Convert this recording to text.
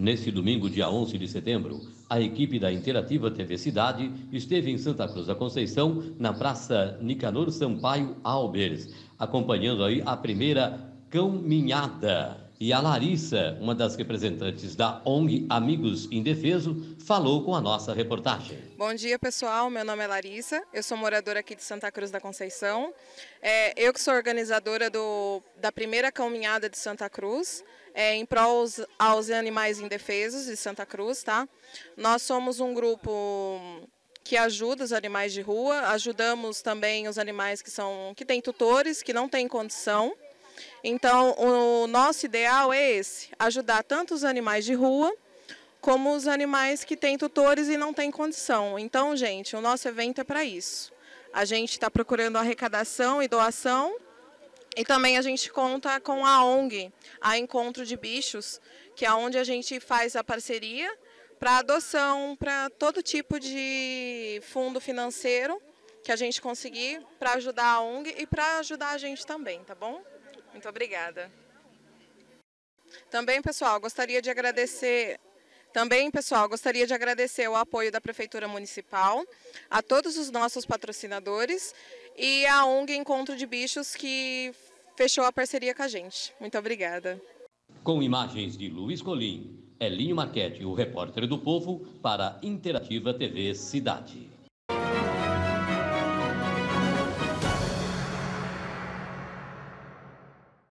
Neste domingo, dia 11 de setembro, a equipe da Interativa TV Cidade esteve em Santa Cruz da Conceição, na Praça Nicanor Sampaio Albers, acompanhando aí a primeira caminhada e a Larissa, uma das representantes da ONG Amigos Indefeso, falou com a nossa reportagem. Bom dia, pessoal. Meu nome é Larissa. Eu sou moradora aqui de Santa Cruz da Conceição. É, eu que sou organizadora do, da primeira caminhada de Santa Cruz. É, em prol aos, aos animais indefesos de Santa Cruz, tá? Nós somos um grupo que ajuda os animais de rua, ajudamos também os animais que são que têm tutores, que não têm condição. Então, o nosso ideal é esse: ajudar tanto os animais de rua como os animais que têm tutores e não têm condição. Então, gente, o nosso evento é para isso. A gente está procurando arrecadação e doação. E também a gente conta com a ONG, a Encontro de Bichos, que é onde a gente faz a parceria para adoção, para todo tipo de fundo financeiro que a gente conseguir para ajudar a ONG e para ajudar a gente também, tá bom? Muito obrigada. Também, pessoal, gostaria de agradecer também, pessoal, gostaria de agradecer o apoio da Prefeitura Municipal, a todos os nossos patrocinadores e a ONG Encontro de Bichos, que fechou a parceria com a gente. Muito obrigada. Com imagens de Luiz Colim, Elinho Marquete, o repórter do Povo, para Interativa TV Cidade.